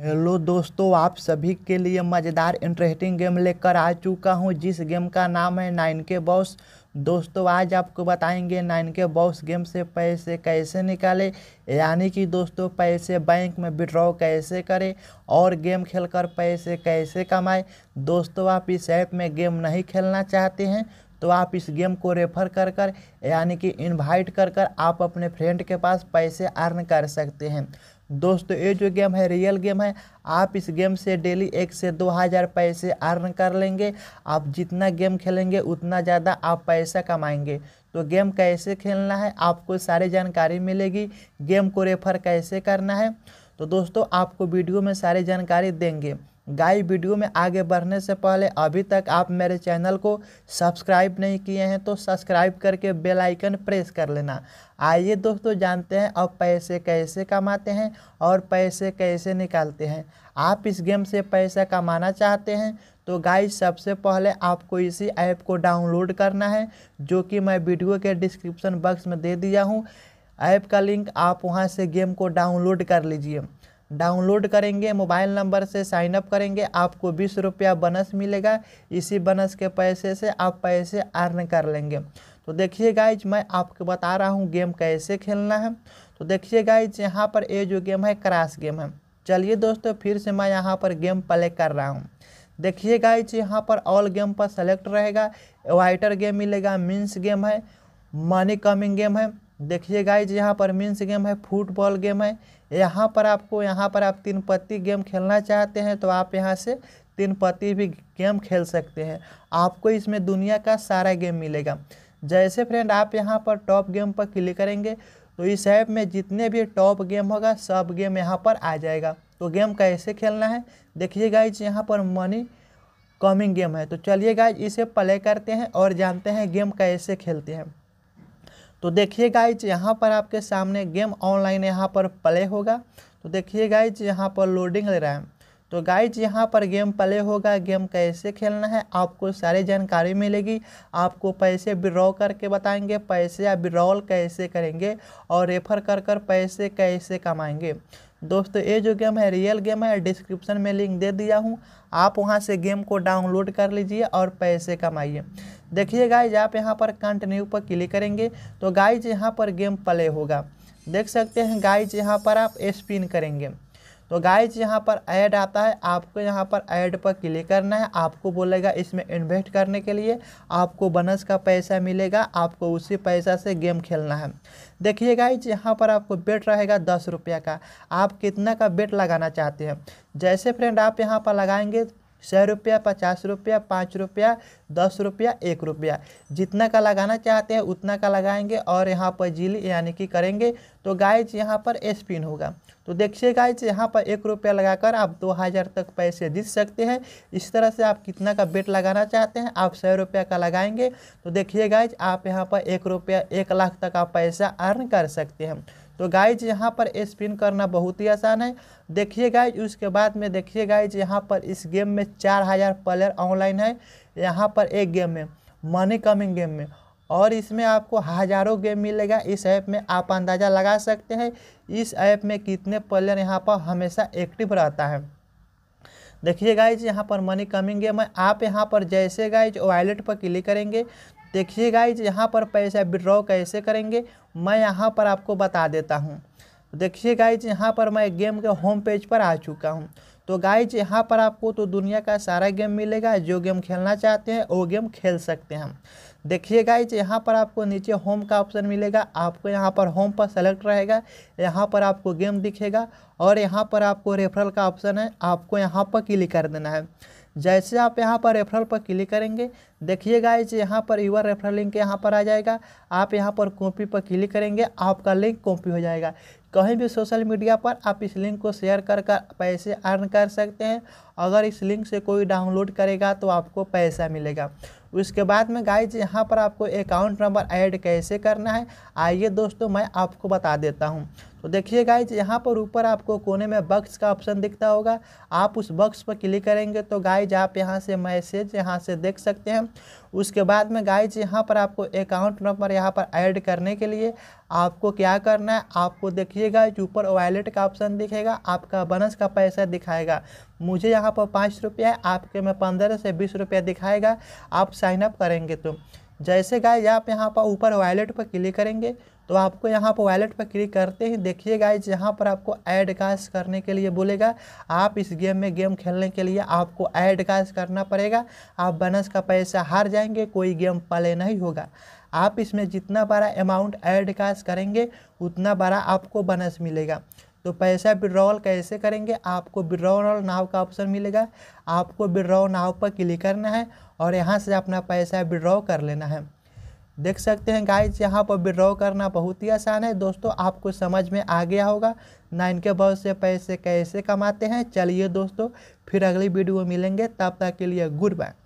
hello दोस्तों आप सभी के लिए मज़ेदार इंटरेस्टिंग गेम लेकर आ चुका हूँ जिस गेम का नाम है नाइन के बॉस दोस्तों आज आपको बताएंगे नाइन के बॉस गेम से पैसे कैसे निकाले यानी कि दोस्तों पैसे बैंक में विड्रॉ कैसे करें और गेम खेलकर पैसे कैसे कमाएं दोस्तों आप इस ऐप में गेम नहीं खेलना चाहते हैं तो आप इस गेम को रेफर कर कर यानी कि इन्वाइट कर कर आप अपने फ्रेंड के पास पैसे अर्न कर सकते हैं दोस्तों ये जो गेम है रियल गेम है आप इस गेम से डेली एक से दो हज़ार पैसे अर्न कर लेंगे आप जितना गेम खेलेंगे उतना ज़्यादा आप पैसा कमाएंगे तो गेम कैसे खेलना है आपको सारी जानकारी मिलेगी गेम को रेफर कैसे करना है तो दोस्तों आपको वीडियो में सारी जानकारी देंगे गाय वीडियो में आगे बढ़ने से पहले अभी तक आप मेरे चैनल को सब्सक्राइब नहीं किए हैं तो सब्सक्राइब करके बेल आइकन प्रेस कर लेना आइए दोस्तों जानते हैं अब पैसे कैसे कमाते हैं और पैसे कैसे निकालते हैं आप इस गेम से पैसा कमाना चाहते हैं तो गाइस सबसे पहले आपको इसी ऐप को डाउनलोड करना है जो कि मैं वीडियो के डिस्क्रिप्शन बॉक्स में दे दिया हूँ ऐप का लिंक आप वहाँ से गेम को डाउनलोड कर लीजिए डाउनलोड करेंगे मोबाइल नंबर से साइन अप करेंगे आपको बीस रुपया बनस मिलेगा इसी बनस के पैसे से आप पैसे अर्न कर लेंगे तो देखिए गाइज मैं आपको बता रहा हूँ गेम कैसे खेलना है तो देखिए गाइज यहाँ पर ये जो गेम है क्रास गेम है चलिए दोस्तों फिर से मैं यहाँ पर गेम प्ले कर रहा हूँ देखिए गाइज यहाँ पर ऑल गेम पर सेलेक्ट रहेगा वाइटर गेम मिलेगा मीन्स गेम है मनी कमिंग गेम है देखिए गाइज यहाँ पर मीन्स गेम है फुटबॉल गेम है यहाँ पर आपको यहाँ पर आप तीन पत्ती गेम खेलना चाहते हैं तो आप यहाँ से तीन पत्ती भी गेम खेल सकते हैं आपको इसमें दुनिया का सारा गेम मिलेगा जैसे फ्रेंड आप यहाँ पर टॉप गेम पर क्लिक करेंगे तो इस ऐप में जितने भी टॉप गेम होगा सब गेम यहाँ पर आ जाएगा तो गेम कैसे खेलना है देखिए गाइज यहाँ पर मनी कमिंग गेम है तो चलिए गाइज इसे प्ले करते हैं और जानते हैं गेम कैसे खेलते हैं तो देखिए गाइज यहाँ पर आपके सामने गेम ऑनलाइन यहाँ पर प्ले होगा तो देखिए गाइज यहाँ पर लोडिंग ले रहा है तो गाइज यहाँ पर गेम प्ले होगा गेम कैसे खेलना है आपको सारी जानकारी मिलेगी आपको पैसे विड्रॉ करके बताएंगे पैसे या विड्रॉल कैसे करेंगे और रेफर कर कर पैसे कैसे कमाएंगे दोस्तों ये जो गेम है रियल गेम है डिस्क्रिप्शन में लिंक दे दिया हूँ आप वहाँ से गेम को डाउनलोड कर लीजिए और पैसे कमाइए देखिए गाइज आप यहाँ पर कंटिन्यू पर क्लिक करेंगे तो गाइज यहाँ पर गेम प्ले होगा देख सकते हैं गाइज यहाँ पर आप स्पिन करेंगे तो गाइज यहाँ पर ऐड आता है आपको यहाँ पर ऐड पर क्लिक करना है आपको बोलेगा इसमें इन्वेस्ट करने के लिए आपको बनस का पैसा मिलेगा आपको उसी पैसा से गेम खेलना है देखिए गाइज यहाँ पर आपको बेट रहेगा दस रुपये का आप कितना का बेट लगाना चाहते हैं जैसे फ्रेंड आप यहाँ पर लगाएंगे सौ रुपया पचास रुपया पाँच रुपया दस रुपया एक रुपया जितना का लगाना चाहते हैं उतना का लगाएंगे और यहाँ पर जिल यानी कि करेंगे तो गाइज यहाँ पर स्पिन होगा तो देखिए गाइज यहाँ पर एक रुपया लगाकर आप दो हज़ार तक पैसे जीत सकते हैं इस तरह से आप कितना का बेट लगाना चाहते हैं आप सौ रुपया का लगाएंगे तो देखिए गाइज आप यहाँ पर एक रुपया एक लाख तक आप पैसा अर्न कर सकते हैं तो गाइज यहाँ पर स्पिन करना बहुत ही आसान है देखिए गाइज उसके बाद में देखिए गाइज यहाँ पर इस गेम में चार हज़ार प्लेयर ऑनलाइन है यहाँ पर एक गेम में मनी कमिंग गेम में और इसमें आपको हज़ारों गेम मिलेगा इस ऐप में आप अंदाज़ा लगा सकते हैं इस ऐप में कितने प्लेयर यहाँ पर हमेशा एक्टिव रहता है देखिए गाइज यहाँ पर मनी कमिंग गेम है आप यहाँ पर जैसे गाइज वॉलेट पर क्लिक करेंगे देखिए गाइज यहाँ पर पैसा विड्रॉ कैसे करेंगे मैं यहाँ पर आपको बता देता हूँ देखिए गाइज यहाँ पर मैं गेम के होम पेज पर आ चुका हूँ तो गाइज यहाँ पर आपको तो दुनिया का सारा गेम मिलेगा जो गेम खेलना चाहते हैं वो गेम खेल सकते हैं देखिए गाइज यहाँ पर आपको नीचे होम का ऑप्शन मिलेगा आपको यहाँ पर होम पर सेलेक्ट रहेगा यहाँ पर आपको गेम दिखेगा और यहाँ पर आपको रेफरल का ऑप्शन है आपको यहाँ पर क्लिक कर देना है जैसे आप यहाँ पर रेफरल पर क्लिक करेंगे देखिए गाइज यहाँ पर यूर रेफरल लिंक यहाँ पर आ जाएगा आप यहाँ पर कॉपी पर क्लिक करेंगे आपका लिंक कॉपी हो जाएगा कहीं भी सोशल मीडिया पर आप इस लिंक को शेयर कर कर पैसे अर्न कर सकते हैं अगर इस लिंक से कोई डाउनलोड करेगा तो आपको पैसा मिलेगा उसके बाद में गाइज यहाँ पर आपको अकाउंट नंबर ऐड कैसे करना है आइए दोस्तों मैं आपको बता देता हूँ तो देखिए गाइज यहाँ पर ऊपर आपको कोने में बक्स का ऑप्शन दिखता होगा आप उस बक्स पर क्लिक करेंगे तो गाइज आप यहाँ से मैसेज यहाँ से देख सकते हैं उसके बाद में गाइज यहाँ पर आपको अकाउंट नंबर यहाँ पर ऐड करने के लिए आपको क्या करना है आपको देखिएगा ऊपर वॉलेट का ऑप्शन दिखेगा आपका बनस का पैसा दिखाएगा मुझे यहाँ पर पाँच रुपया आपके में पंद्रह से बीस रुपया दिखाएगा आप साइन अप करेंगे तो जैसे गाइज आप यहाँ पर ऊपर वॉलेट पर क्लिक करेंगे तो आपको यहाँ पर वॉलेट पर क्लिक करते ही देखिए गाइज यहाँ पर आपको ऐड कास्ट करने के लिए बोलेगा आप इस गेम में गेम खेलने के लिए आपको ऐड कास्ट करना पड़ेगा आप बनस का पैसा हार जाएंगे कोई गेम पले नहीं होगा आप इसमें जितना बड़ा अमाउंट ऐड कास्ट करेंगे उतना बड़ा आपको बनस मिलेगा तो पैसा विड्रॉल कैसे करेंगे आपको विड्रॉल नाव का ऑप्शन मिलेगा आपको विड्रॉ नाव पर क्लिक करना है और यहाँ से अपना पैसा विड्रॉ कर लेना है देख सकते हैं गाइज यहाँ पर विड्रॉ करना बहुत ही आसान है दोस्तों आपको समझ में आ गया होगा ना इनके बहुत से पैसे कैसे कमाते हैं चलिए दोस्तों फिर अगली वीडियो मिलेंगे तब तक के लिए गुड बाय